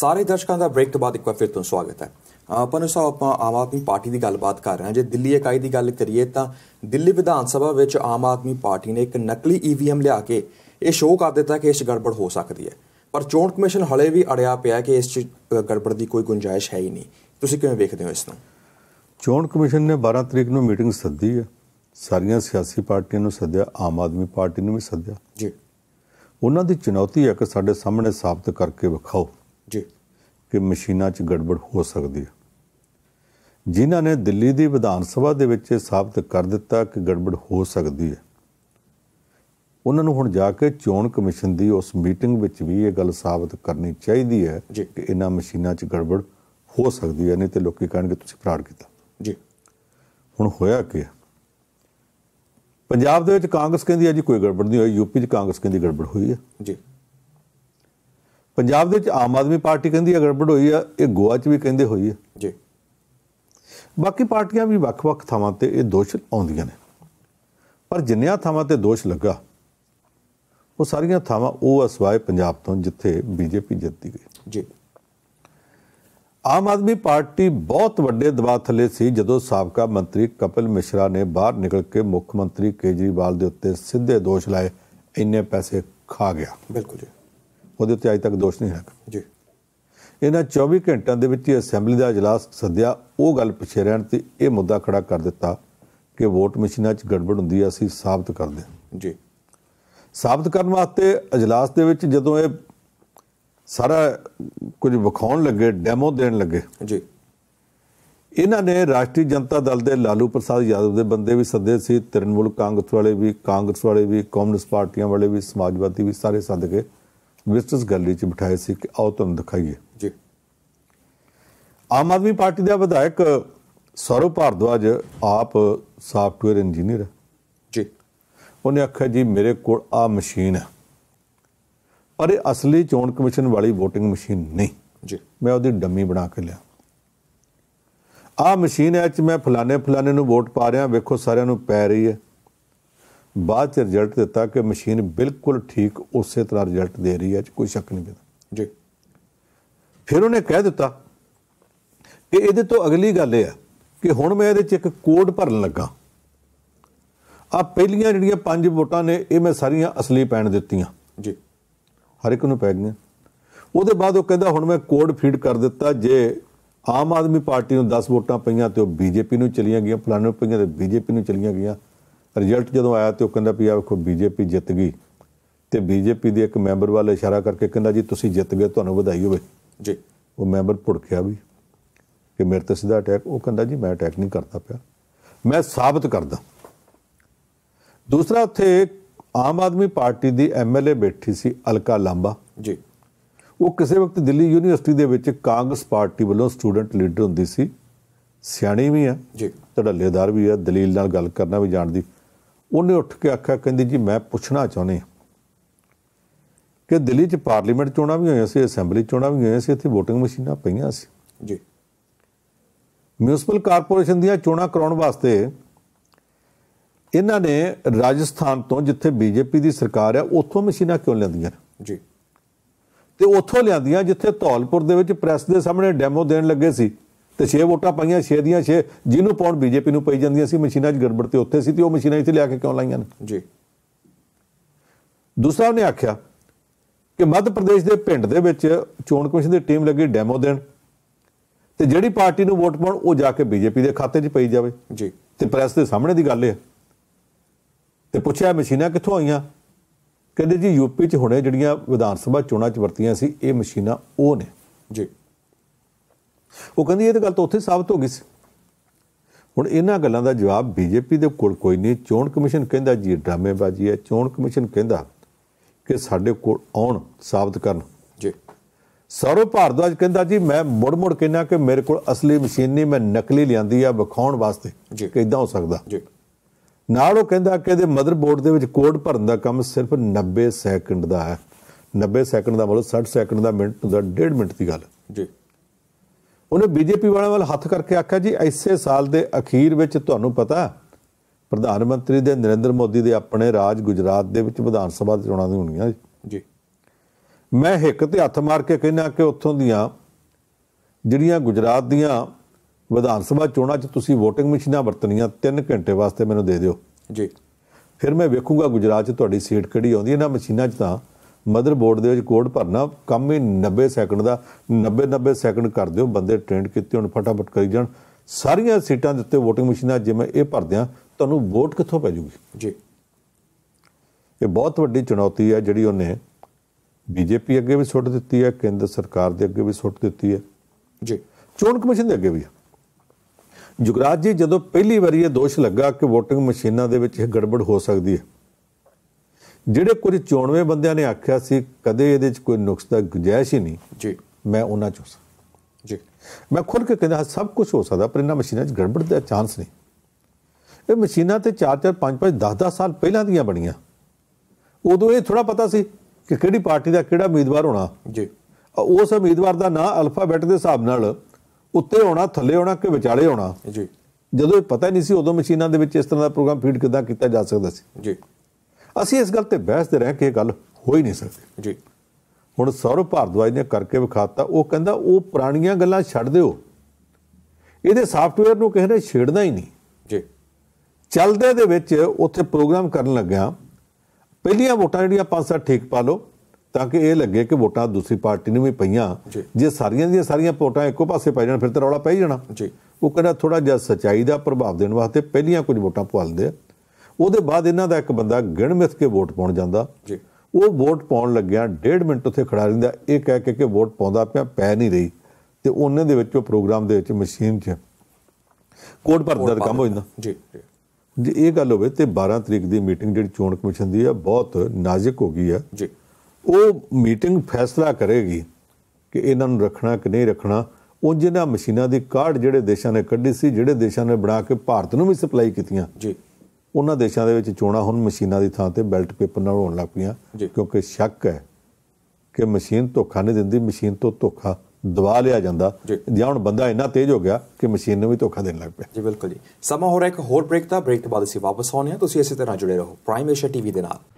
ਸਾਰੇ ਦਰਸ਼ਕਾਂ ਦਾ ਬ੍ਰੇਕ ਤੋਂ ਬਾਅਦ ਇੱਕ ਵਾਰ ਫਿਰ ਤੋਂ ਸਵਾਗਤ ਹੈ ਆਪਾਂ ਨੂੰ ਆਪਾਂ ਆਮ ਆਦਮੀ ਪਾਰਟੀ ਦੀ ਗੱਲਬਾਤ ਕਰ ਰਹੇ ਹਾਂ ਜੇ ਦਿੱਲੀ ਇਕਾਈ ਦੀ ਗੱਲ ਕਰੀਏ ਤਾਂ ਦਿੱਲੀ ਵਿਧਾਨ ਸਭਾ ਵਿੱਚ ਆਮ ਆਦਮੀ ਪਾਰਟੀ ਨੇ ਇੱਕ ਨਕਲੀ ਈਵੀਐਮ e ਲਿਆ ਕੇ ਇਹ ਸ਼ੋਅ ਕਰ ਦਿੱਤਾ ਕਿ ਇਸ ਗੜਬੜ ਹੋ ਸਕਦੀ ਹੈ ਪਰ ਚੋਣ ਕਮਿਸ਼ਨ ਹਲੇ ਵੀ ਅੜਿਆ ਪਿਆ ਕਿ ਇਸ ਗੜਬੜ ਦੀ ਕੋਈ ਗੁੰਜਾਇਸ਼ ਹੈ ਹੀ ਨਹੀਂ ਤੁਸੀਂ ਕਿਵੇਂ ਵੇਖਦੇ ਹੋ ਇਸ ਨੂੰ ਚੋਣ ਕਮਿਸ਼ਨ ਨੇ 12 ਤਰੀਕ ਨੂੰ ਮੀਟਿੰਗ ਸੱਦੀ ਹੈ ਸਾਰੀਆਂ ਸਿਆਸੀ ਪਾਰਟੀਆਂ ਨੂੰ ਸੱਦਿਆ ਆਮ ਆਦਮੀ ਪਾਰਟੀ ਨੂੰ ਵੀ ਸੱਦਿਆ ਜੀ ਉਹਨਾਂ ਦੀ ਚੁਣੌਤੀ ਹੈ ਕਿ ਸਾਡੇ ਸਾਹਮਣੇ ਸਾਬਤ ਕਰਕੇ ਵਿਖਾਓ ਜੀ ਕਿ ਮਸ਼ੀਨਾਂ 'ਚ ਗੜਬੜ ਹੋ ਸਕਦੀ ਹੈ ਜਿਨ੍ਹਾਂ ਨੇ ਦਿੱਲੀ ਦੀ ਵਿਧਾਨ ਸਭਾ ਦੇ ਵਿੱਚ ਸਾਬਤ ਕਰ ਦਿੱਤਾ ਕਿ ਗੜਬੜ ਹੋ ਸਕਦੀ ਹੈ ਉਹਨਾਂ ਨੂੰ ਹੁਣ ਜਾ ਕੇ ਚੋਣ ਕਮਿਸ਼ਨ ਦੀ ਉਸ ਮੀਟਿੰਗ ਵਿੱਚ ਵੀ ਇਹ ਗੱਲ ਸਾਬਤ ਕਰਨੀ ਚਾਹੀਦੀ ਹੈ ਕਿ ਇਹਨਾਂ ਮਸ਼ੀਨਾਂ 'ਚ ਗੜਬੜ ਹੋ ਸਕਦੀ ਹੈ ਨਹੀਂ ਤੇ ਲੋਕੀ ਕਹਿਣਗੇ ਤੁਸੀਂ ਫਰਾਡ ਕੀਤਾ ਜੀ ਹੁਣ ਹੋਇਆ ਕੀ ਪੰਜਾਬ ਦੇ ਵਿੱਚ ਕਾਂਗਰਸ ਕਹਿੰਦੀ ਹੈ ਜੀ ਕੋਈ ਗੜਬੜ ਨਹੀਂ ਹੋਈ ਯੂਪੀ 'ਚ ਕਾਂਗਰਸ ਕਹਿੰਦੀ ਗੜਬੜ ਹੋਈ ਹੈ ਜੀ ਪੰਜਾਬ ਦੇ ਵਿੱਚ ਆਮ ਆਦਮੀ ਪਾਰਟੀ ਕਹਿੰਦੀ ਹੈ ਗੜਬੜ ਹੋਈ ਆ ਇਹ ਗੋਆ 'ਚ ਵੀ ਕਹਿੰਦੇ ਹੋਈ ਆ ਜੀ ਬਾਕੀ ਪਾਰਟੀਆਂ ਵੀ ਵੱਖ-ਵੱਖ ਥਾਵਾਂ ਤੇ ਇਹ ਦੋਸ਼ ਆਉਂਦੀਆਂ ਨੇ ਪਰ ਜਿੰਨਿਆਂ ਥਾਵਾਂ ਤੇ ਦੋਸ਼ ਲੱਗਾ ਉਹ ਸਾਰੀਆਂ ਥਾਵਾਂ ਉਹ ਅਸਵਾਏ ਪੰਜਾਬ ਤੋਂ ਜਿੱਥੇ ਬੀਜੇਪੀ ਜਿੱਤੀ ਗਈ ਜੀ ਆਮ ਆਦਮੀ ਪਾਰਟੀ ਬਹੁਤ ਵੱਡੇ ਦਬਾਅ ਥੱਲੇ ਸੀ ਜਦੋਂ ਸਾਬਕਾ ਮੰਤਰੀ ਕਪਿਲ ਮਿਸ਼ਰਾ ਨੇ ਬਾਹਰ ਨਿਕਲ ਕੇ ਮੁੱਖ ਮੰਤਰੀ ਕੇਜਰੀਵਾਲ ਦੇ ਉੱਤੇ ਸਿੱਧੇ ਦੋਸ਼ ਲਾਏ ਇੰਨੇ ਪੈਸੇ ਖਾ ਗਿਆ ਬਿਲਕੁਲ ਜੀ ਉਹਦੇ ਤੇ ਅਜੇ ਤੱਕ ਦੋਸ਼ ਨਹੀਂ ਹੈਗਾ ਜੀ ਇਹਨਾਂ 24 ਘੰਟਿਆਂ ਦੇ ਵਿੱਚ ਹੀ ਅਸੈਂਬਲੀ ਦਾ اجلاس ਸੱਦਿਆ ਉਹ ਗੱਲ ਪਿੱਛੇ ਰਹਿਣ ਤੇ ਇਹ ਮੁੱਦਾ ਖੜਾ ਕਰ ਦਿੱਤਾ ਕਿ ਵੋਟ ਮਸ਼ੀਨਾਂ 'ਚ ਗੜਬੜ ਹੁੰਦੀ ਆ ਅਸੀਂ ਸਾਬਤ ਕਰਦੇ ਜੀ ਸਾਬਤ ਕਰਨ ਵਾਸਤੇ اجلاس ਦੇ ਵਿੱਚ ਜਦੋਂ ਇਹ ਸਾਰਾ ਕੁਝ ਵਿਖਾਉਣ ਲੱਗੇ ਡੈਮੋ ਦੇਣ ਲੱਗੇ ਜੀ ਇਹਨਾਂ ਨੇ ਰਾਸ਼ਟਰੀ ਜਨਤਾ ਦਲ ਦੇ ਲਾਲੂ ਪ੍ਰਸਾਦ ਯਾਦਵ ਦੇ ਬੰਦੇ ਵੀ ਸੱਦੇ ਸੀ ਤ੍ਰਿਣਮੂਲ ਕਾਂਗਰਸ ਵਾਲੇ ਵੀ ਕਾਂਗਰਸ ਵਾਲੇ ਵੀ ਕਮਿਊਨਿਸਟ ਪਾਰਟੀਆਂ ਵਾਲੇ ਵੀ ਸਮਾਜਵਾਦੀ ਵੀ ਸਾਰੇ ਸੱਦ ਕੇ ਗੱਲ ਇਹ 'ਚ ਬਿਠਾਏ ਸੀ ਕਿ ਆਓ ਤੁਹਾਨੂੰ ਦਿਖਾਈਏ ਜੀ ਆਮ ਆਦਮੀ ਪਾਰਟੀ ਦਾ ਵਿਧਾਇਕ ਸਰਵ ਭਾਰਦਵਾਜ ਆਪ ਸਾਫਟਵੇਅਰ ਇੰਜੀਨੀਅਰ ਹੈ ਜੀ ਉਹਨੇ ਆਖਿਆ ਜੀ ਮੇਰੇ ਕੋਲ ਆ ਮਸ਼ੀਨ ਹੈ ਪਰ ਇਹ ਅਸਲੀ ਚੋਣ ਕਮਿਸ਼ਨ ਵਾਲੀ VOTING ਮਸ਼ੀਨ ਨਹੀਂ ਜੀ ਮੈਂ ਉਹਦੀ ਡੰਮੀ ਬਣਾ ਕੇ ਲਿਆ ਆ ਮਸ਼ੀਨ ਐ ਚ ਮੈਂ ਫਲਾਣੇ ਫਲਾਣੇ ਨੂੰ ਵੋਟ ਪਾ ਰਿਹਾ ਵੇਖੋ ਸਾਰਿਆਂ ਨੂੰ ਪੈ ਰਹੀ ਹੈ ਬਾਅਦ ਚ ਰਿਜ਼ਲਟ ਦਿੱਤਾ ਕਿ ਮਸ਼ੀਨ ਬਿਲਕੁਲ ਠੀਕ ਉਸੇ ਤਰ੍ਹਾਂ ਰਿਜ਼ਲਟ ਦੇ ਰਹੀ ਹੈ ਕੋਈ ਸ਼ੱਕ ਨਹੀਂ ਪੈਂਦਾ ਜੀ ਫਿਰ ਉਹਨੇ ਕਹਿ ਦਿੱਤਾ ਕਿ ਇਹਦੇ ਤੋਂ ਅਗਲੀ ਗੱਲ ਇਹ ਆ ਕਿ ਹੁਣ ਮੈਂ ਇਹਦੇ ਚ ਇੱਕ ਕੋਡ ਭਰਨ ਲੱਗਾ ਆ ਪਹਿਲੀਆਂ ਜਿਹੜੀਆਂ ਪੰਜ ਵੋਟਾਂ ਨੇ ਇਹ ਮੈਂ ਸਾਰੀਆਂ ਅਸਲੀ ਪੈਣ ਦਿੱਤੀਆਂ ਜੀ ਹਰ ਇੱਕ ਨੂੰ ਪੈ ਗਈਆਂ ਉਹਦੇ ਬਾਅਦ ਉਹ ਕਹਿੰਦਾ ਹੁਣ ਮੈਂ ਕੋਡ ਫੀਡ ਕਰ ਦਿੱਤਾ ਜੇ ਆਮ ਆਦਮੀ ਪਾਰਟੀ ਨੂੰ 10 ਵੋਟਾਂ ਪਈਆਂ ਤੇ ਉਹ ਬੀਜੇਪੀ ਨੂੰ ਚਲੀਆਂ ਗਈਆਂ ਫਲਾਣੇ ਨੂੰ ਪਈਆਂ ਤੇ ਬੀਜੇਪੀ ਨੂੰ ਚਲੀਆਂ ਗਈਆਂ ਰਿਜ਼ਲਟ ਜਦੋਂ ਆਇਆ ਤੇ ਉਹ ਕਹਿੰਦਾ ਵੀ ਆ ਵੇਖੋ ਬੀਜੇਪੀ ਜਿੱਤ ਗਈ ਤੇ ਬੀਜੇਪੀ ਦੇ ਇੱਕ ਮੈਂਬਰ ਵੱਲ ਇਸ਼ਾਰਾ ਕਰਕੇ ਕਹਿੰਦਾ ਜੀ ਤੁਸੀਂ ਜਿੱਤ ਗਏ ਤੁਹਾਨੂੰ ਵਧਾਈ ਹੋਵੇ ਜੀ ਉਹ ਮੈਂਬਰ ਭੁੜਕਿਆ ਵੀ ਕਿ ਮੇਰੇ ਤੇ ਸਿੱਧਾ ਅਟੈਕ ਉਹ ਕਹਿੰਦਾ ਜੀ ਮੈਂ ਅਟੈਕ ਨਹੀਂ ਕਰਦਾ ਪਿਆ ਮੈਂ ਸਾਬਤ ਕਰਦਾ ਦੂਸਰਾ ਉੱਥੇ ਆਮ ਆਦਮੀ ਪਾਰਟੀ ਦੀ ਐਮਐਲਏ ਬੈਠੀ ਸੀ ਅਲਕਾ ਲਾਂਬਾ ਜੀ ਉਹ ਕਿਸੇ ਵਕਤ ਦਿੱਲੀ ਯੂਨੀਵਰਸਿਟੀ ਦੇ ਵਿੱਚ ਕਾਂਗਰਸ ਪਾਰਟੀ ਵੱਲੋਂ ਸਟੂਡੈਂਟ ਲੀਡਰ ਹੁੰਦੀ ਸੀ ਸਿਆਣੀ ਵੀ ਆ ਜੀ ਤੜੱਲੇਦਾਰ ਵੀ ਆ ਦਲੀਲ ਨਾਲ ਗੱਲ ਕਰਨਾ ਵੀ ਜਾਣਦੀ ਉਹਨੇ ਉੱਠ ਕੇ ਆਖਿਆ ਕਹਿੰਦੀ ਜੀ ਮੈਂ ਪੁੱਛਣਾ ਚਾਹੁੰਦੀ ਕਿ ਦਿੱਲੀ 'ਚ ਪਾਰਲੀਮੈਂਟ ਚੋਣਾਂ ਵੀ ਹੋਈਆਂ ਸੀ ਅਸੈਂਬਲੀ ਚੋਣਾਂ ਵੀ ਹੋਈਆਂ ਸੀ ਇੱਥੇ VOTING ਮਸ਼ੀਨਾਂ ਪਈਆਂ ਸੀ ਜੀ ਮਿਊਨਿਸਪਲ ਕਾਰਪੋਰੇਸ਼ਨ ਦੀਆਂ ਚੋਣਾਂ ਕਰਾਉਣ ਵਾਸਤੇ ਇਹਨਾਂ ਨੇ ਰਾਜਸਥਾਨ ਤੋਂ ਜਿੱਥੇ ਬੀਜੇਪੀ ਦੀ ਸਰਕਾਰ ਹੈ ਉੱਥੋਂ ਮਸ਼ੀਨਾਂ ਕਿਉਂ ਲੈਂਦੀਆਂ ਜੀ ਤੇ ਉੱਥੋਂ ਲਿਆਂਦੀਆਂ ਜਿੱਥੇ ਧੌਲਪੁਰ ਦੇ ਵਿੱਚ ਪ੍ਰੈਸ ਦੇ ਸਾਹਮਣੇ ਡੈਮੋ ਦੇਣ ਲੱਗੇ ਸੀ ਤੇ 6 ਵੋਟਾਂ ਪਾਈਆਂ 6 ਦੀਆਂ 6 ਜਿਹਨੂੰ ਪਾਉਣ ਬੀਜੇਪੀ ਨੂੰ ਪਈ ਜਾਂਦੀਆਂ ਸੀ ਮਸ਼ੀਨਾਂ 'ਚ ਗੜਬੜ ਤੇ ਉੱਥੇ ਸੀ ਤੇ ਉਹ ਮਸ਼ੀਨਾਂ ਇੱਥੇ ਲਿਆ ਕੇ ਕਿਉਂ ਲਾਈਆਂ ਨੇ ਜੀ ਦੂਸਰਾ ਉਹਨੇ ਆਖਿਆ ਕਿ ਮੱਧ ਪ੍ਰਦੇਸ਼ ਦੇ ਪਿੰਡ ਦੇ ਵਿੱਚ ਚੋਣ ਕਮਿਸ਼ਨ ਦੀ ਟੀਮ ਲੱਗੀ ਡੈਮੋ ਦੇਣ ਤੇ ਜਿਹੜੀ ਪਾਰਟੀ ਨੂੰ ਵੋਟ ਪਾਉਣ ਉਹ ਜਾ ਕੇ ਬੀਜੇਪੀ ਦੇ ਖਾਤੇ 'ਚ ਪਈ ਜਾਵੇ ਜੀ ਤੇ ਪ੍ਰੈਸ ਦੇ ਸਾਹਮਣੇ ਦੀ ਗੱਲ ਹੈ ਤੇ ਪੁੱਛਿਆ ਮਸ਼ੀਨਾਂ ਕਿੱਥੋਂ ਆਈਆਂ ਕਹਿੰਦੇ ਜੀ ਯੂਪੀ 'ਚ ਹੁਣੇ ਜਿਹੜੀਆਂ ਵਿਧਾਨ ਸਭਾ ਚੋਣਾਂ 'ਚ ਵਰਤੀਆਂ ਸੀ ਇਹ ਮਸ਼ੀਨਾਂ ਉਹ ਨੇ ਜੀ ਉਹ ਕਹਿੰਦੀ ਇਹ ਤਾਂ ਗੱਲ ਤਾਂ ਉੱਥੇ ਸਾਬਤ ਹੋ ਗਈ ਸੀ ਹੁਣ ਇਹਨਾਂ ਗੱਲਾਂ ਦਾ ਜਵਾਬ ਬੀਜੇਪੀ ਦੇ ਕੋਲ ਕੋਈ ਨਹੀਂ ਚੋਣ ਕਮਿਸ਼ਨ ਕਹਿੰਦਾ ਜੀ ਡਰਾਮੇਬਾਜ਼ੀ ਹੈ ਚੋਣ ਕਮਿਸ਼ਨ ਕਹਿੰਦਾ ਕਿ ਸਾਡੇ ਕੋਲ ਆਉਣ ਸਾਬਤ ਕਰਨ ਜੀ ਸਰੋ ਭਾਰਦਵਾਜ ਕਹਿੰਦਾ ਜੀ ਮੈਂ ਮੁੜ ਮੁੜ ਕਹਿੰਦਾ ਕਿ ਮੇਰੇ ਕੋਲ ਅਸਲੀ ਮਸ਼ੀਨ ਨਹੀਂ ਮੈਂ ਨਕਲੀ ਲਿਆਂਦੀ ਆ ਵਿਖਾਉਣ ਵਾਸਤੇ ਕਿ ਇਦਾਂ ਹੋ ਸਕਦਾ ਜੀ ਨਾਲ ਉਹ ਕਹਿੰਦਾ ਕਿ ਇਹਦੇ ਮਦਰਬੋਰਡ ਦੇ ਵਿੱਚ ਕੋਡ ਭਰਨ ਦਾ ਕੰਮ ਸਿਰਫ 90 ਸੈਕਿੰਡ ਦਾ ਹੈ 90 ਸੈਕਿੰਡ ਦਾ ਮਤਲਬ 60 ਸੈਕਿੰਡ ਦਾ ਮਿੰਟ ਦਾ 1.5 ਮਿੰਟ ਦੀ ਗੱਲ ਜੀ ਉਹਨੇ ਬੀਜੇਪੀ ਵਾਲਿਆਂ ਵੱਲ ਹੱਥ ਕਰਕੇ ਆਖਿਆ ਜੀ ਐਸੇ ਸਾਲ ਦੇ ਅਖੀਰ ਵਿੱਚ ਤੁਹਾਨੂੰ ਪਤਾ ਪ੍ਰਧਾਨ ਮੰਤਰੀ ਦੇ ਨਰਿੰਦਰ ਮੋਦੀ ਦੇ ਆਪਣੇ ਰਾਜ ਗੁਜਰਾਤ ਦੇ ਵਿੱਚ ਵਿਧਾਨ ਸਭਾ ਦੀ ਚੋਣਾਂ ਹੋਣੀਆਂ ਜੀ ਮੈਂ ਹਿੱਕ ਤੇ ਹੱਥ ਮਾਰ ਕੇ ਕਹਿੰਦਾ ਕਿ ਉੱਥੋਂ ਦੀਆਂ ਜਿਹੜੀਆਂ ਗੁਜਰਾਤ ਦੀਆਂ ਵਿਧਾਨ ਸਭਾ ਚੋਣਾਂ 'ਚ ਤੁਸੀਂ VOTING ਮਸ਼ੀਨਾਂ ਵਰਤਣੀਆਂ 3 ਘੰਟੇ ਵਾਸਤੇ ਮੈਨੂੰ ਦੇ ਦਿਓ ਜੀ ਫਿਰ ਮੈਂ ਵੇਖੂਗਾ ਗੁਜਰਾਤ 'ਚ ਤੁਹਾਡੀ ਸੀਟ ਕਿਹੜੀ ਆਉਂਦੀ ਹੈ ਨਾ ਮਸ਼ੀਨਾਂ 'ਚ ਤਾਂ ਮਦਰਬੋਰਡ ਦੇ ਵਿੱਚ ਕੋਡ ਭਰਨਾ ਕੰਮ ਹੀ 90 ਸੈਕਿੰਡ ਦਾ 90 90 ਸੈਕਿੰਡ ਕਰ ਦਿਓ ਬੰਦੇ ਟ੍ਰੇਨਡ ਕੀਤੇ ਹੁਣ ਫਟਾਫਟ ਕਰੀ ਜਾਣ ਸਾਰੀਆਂ ਸੀਟਾਂ ਦੇ ਉੱਤੇ VOTING ਮਸ਼ੀਨਾਂ ਜਿਵੇਂ ਇਹ ਭਰਦਿਆਂ ਤੁਹਾਨੂੰ ਵੋਟ ਕਿੱਥੋਂ ਪੈ ਜੂਗੀ ਜੀ ਇਹ ਬਹੁਤ ਵੱਡੀ ਚੁਣੌਤੀ ਹੈ ਜਿਹੜੀ ਉਹਨੇ ਬੀਜੇਪੀ ਅੱਗੇ ਵੀ ਸੁੱਟ ਦਿੱਤੀ ਹੈ ਕੇਂਦਰ ਸਰਕਾਰ ਦੇ ਅੱਗੇ ਵੀ ਸੁੱਟ ਦਿੱਤੀ ਹੈ ਜੀ ਚੋਣ ਕਮਿਸ਼ਨ ਦੇ ਅੱਗੇ ਵੀ ਜੁਗਰਾਜ ਜੀ ਜਦੋਂ ਪਹਿਲੀ ਵਾਰੀ ਇਹ ਦੋਸ਼ ਲੱਗਾ ਕਿ VOTING ਮਸ਼ੀਨਾਂ ਦੇ ਵਿੱਚ ਇਹ ਗੜਬੜ ਹੋ ਸਕਦੀ ਹੈ ਜਿਹੜੇ ਕੁਝ 94 ਬੰਦਿਆਂ ਨੇ ਆਖਿਆ ਸੀ ਕਦੇ ਇਹਦੇ ਵਿੱਚ ਕੋਈ ਨੁਕਸ ਦਾ ਗੁੰਜਾਇਸ਼ ਹੀ ਨਹੀਂ ਜੀ ਮੈਂ ਉਹਨਾਂ ਚੋਂ ਸਾਂ ਜੀ ਮੈਂ ਖੁਦ ਕੇ ਕਹਿੰਦਾ ਸਭ ਕੁਝ ਹੋ ਸਕਦਾ ਪਰ ਇਹਨਾਂ ਮਸ਼ੀਨਾਂ 'ਚ ਗੜਬੜ ਦਾ ਚਾਂਸ ਨਹੀਂ ਇਹ ਮਸ਼ੀਨਾਂ ਤੇ 4 4 5 5 10 10 ਸਾਲ ਪਹਿਲਾਂ ਦੀਆਂ ਬਣੀਆਂ ਉਦੋਂ ਇਹ ਥੋੜਾ ਪਤਾ ਸੀ ਕਿ ਕਿਹੜੀ ਪਾਰਟੀ ਦਾ ਕਿਹੜਾ ਉਮੀਦਵਾਰ ਹੋਣਾ ਜੀ ਉਸ ਉਮੀਦਵਾਰ ਦਾ ਨਾਂ ਅਲਫਾਬੈਟ ਦੇ ਹਿਸਾਬ ਨਾਲ ਉੱਤੇ ਹੋਣਾ ਥੱਲੇ ਹੋਣਾ ਕਿ ਵਿਚਾਲੇ ਹੋਣਾ ਜੀ ਜਦੋਂ ਇਹ ਪਤਾ ਨਹੀਂ ਸੀ ਉਦੋਂ ਮਸ਼ੀਨਾਂ ਦੇ ਵਿੱਚ ਇਸ ਤਰ੍ਹਾਂ ਦਾ ਪ੍ਰੋਗਰਾਮ ਫੀਡ ਕਿਦਾਂ ਕੀਤਾ ਜਾ ਸਕਦਾ ਸੀ ਜੀ ਅਸੀਂ ਇਸ ਗੱਲ ਤੇ ਬਹਿਸਦੇ ਰਹੇ ਰਹਿ ਕੇ ਇਹ ਗੱਲ ਹੋ ਹੀ ਨਹੀਂ ਸਕਦੀ ਜੀ ਹੁਣ ਸਰਵ ਭਾਰਦਵਾਜ ਨੇ ਕਰਕੇ ਵਿਖਾਤਾ ਉਹ ਕਹਿੰਦਾ ਉਹ ਪੁਰਾਣੀਆਂ ਗੱਲਾਂ ਛੱਡ ਦਿਓ ਇਹਦੇ ਸਾਫਟਵੇਅਰ ਨੂੰ ਕਿਸੇ ਨੇ ਛੇੜਨਾ ਹੀ ਨਹੀਂ ਜੀ ਚੱਲਦੇ ਦੇ ਵਿੱਚ ਉੱਥੇ ਪ੍ਰੋਗਰਾਮ ਕਰਨ ਲੱਗਿਆ ਪਹਿਲੀਆਂ ਵੋਟਾਂ ਜਿਹੜੀਆਂ ਪੰਜ ਸੱਤ ਠੀਕ ਪਾ ਲਓ ਤਾਂ ਕਿ ਇਹ ਲੱਗੇ ਕਿ ਵੋਟਾਂ ਦੂਸਰੀ ਪਾਰਟੀ ਨੂੰ ਵੀ ਪਈਆਂ ਜੇ ਸਾਰੀਆਂ ਦੀਆਂ ਸਾਰੀਆਂ ਵੋਟਾਂ ਇੱਕੋ ਪਾਸੇ ਪੈ ਜਾਣ ਫਿਰ ਤਾਂ ਰੌਲਾ ਪੈ ਜਾਣਾ ਜੀ ਉਹ ਕਹਿੰਦਾ ਥੋੜਾ ਜਿਹਾ ਸਚਾਈ ਦਾ ਪ੍ਰਭਾਵ ਦੇਣ ਵਾਸਤੇ ਪਹਿਲੀਆਂ ਕੁਝ ਵੋਟਾਂ ਪਵਾ ਲਦੇ ਆ ਉਹਦੇ ਬਾਅਦ ਇਹਨਾਂ ਦਾ ਇੱਕ ਬੰਦਾ ਗਿਣ ਮਿਥ ਕੇ ਵੋਟ ਪਾਉਣ ਜਾਂਦਾ ਜੀ ਉਹ ਵੋਟ ਪਾਉਣ ਲੱਗਿਆ ਡੇਢ ਮਿੰਟ ਉੱਥੇ ਖੜਾ ਰਹਿੰਦਾ ਇਹ ਕਹਿ ਕੇ ਕਿ ਵੋਟ ਪਾਉਂਦਾ ਪਿਆ ਪੈ ਨਹੀਂ ਰਹੀ ਤੇ ਉਹਨੇ ਦੇ ਵਿੱਚੋਂ ਪ੍ਰੋਗਰਾਮ ਦੇ ਵਿੱਚ ਮਸ਼ੀਨ 'ਚ ਕੋਡ ਭਰਦਾ ਦਾ ਕੰਮ ਹੋ ਜਾਂਦਾ ਜੀ ਜੀ ਜੇ ਇਹ ਗੱਲ ਹੋਵੇ ਤੇ 12 ਤਰੀਕ ਦੀ ਮੀਟਿੰਗ ਜਿਹੜੀ ਚੋਣ ਕਮਿਸ਼ਨ ਦੀ ਹੈ ਬਹੁਤ ਨਾਜ਼ੁਕ ਹੋ ਗਈ ਹੈ ਜੀ ਉਹ ਮੀਟਿੰਗ ਫੈਸਲਾ ਕਰੇਗੀ ਕਿ ਇਹਨਾਂ ਨੂੰ ਰੱਖਣਾ ਕਿ ਨਹੀਂ ਰੱਖਣਾ ਉਹ ਜਿਹਨਾਂ ਮਸ਼ੀਨਾਂ ਦੀ ਕਾਰਡ ਜਿਹੜੇ ਦੇਸ਼ਾਂ ਨੇ ਕੱਢੀ ਸੀ ਜਿਹੜੇ ਦੇਸ਼ਾਂ ਨੇ ਬਣਾ ਕੇ ਭਾਰਤ ਨੂੰ ਵੀ ਸਪਲਾਈ ਕੀਤੀਆਂ ਜੀ ਉਹਨਾਂ ਦੇਸ਼ਾਂ ਦੇ ਵਿੱਚ ਚੋਣਾ ਹੁਣ ਮਸ਼ੀਨਾਂ ਦੀ ਥਾਂ ਤੇ ਬੈਲਟ ਪੇਪਰ ਨਾਲ ਹੋਣ ਲੱਗ ਪਈਆਂ ਕਿਉਂਕਿ ਸ਼ੱਕ ਹੈ ਕਿ ਮਸ਼ੀਨ ਧੋਖਾ ਨਹੀਂ ਦਿੰਦੀ ਮਸ਼ੀਨ ਤੋਂ ਧੋਖਾ ਦਵਾ ਲਿਆ ਜਾਂਦਾ ਜਾਂ ਹੁਣ ਬੰਦਾ ਇੰਨਾ ਤੇਜ਼ ਹੋ ਗਿਆ ਕਿ ਮਸ਼ੀਨ ਨੂੰ ਵੀ ਧੋਖਾ ਦੇਣ ਲੱਗ ਪਿਆ ਜੀ ਬਿਲਕੁਲ ਜੀ ਸਮਾਂ ਹੋ ਰਿਹਾ ਇੱਕ ਹੋਰ ਬ੍ਰੇਕ ਦਾ ਬ੍ਰੇਕ ਤੋਂ ਬਾਅਦ ਅਸੀਂ ਵਾਪਸ ਆਉਣੇ ਆ ਤੁਸੀਂ ਇਸੇ ਤਰ੍ਹਾਂ ਜੁੜੇ ਰਹੋ ਪ੍ਰਾਈਮ ਏਸ਼ੀਆ ਟੀਵੀ ਦੇ ਨਾਲ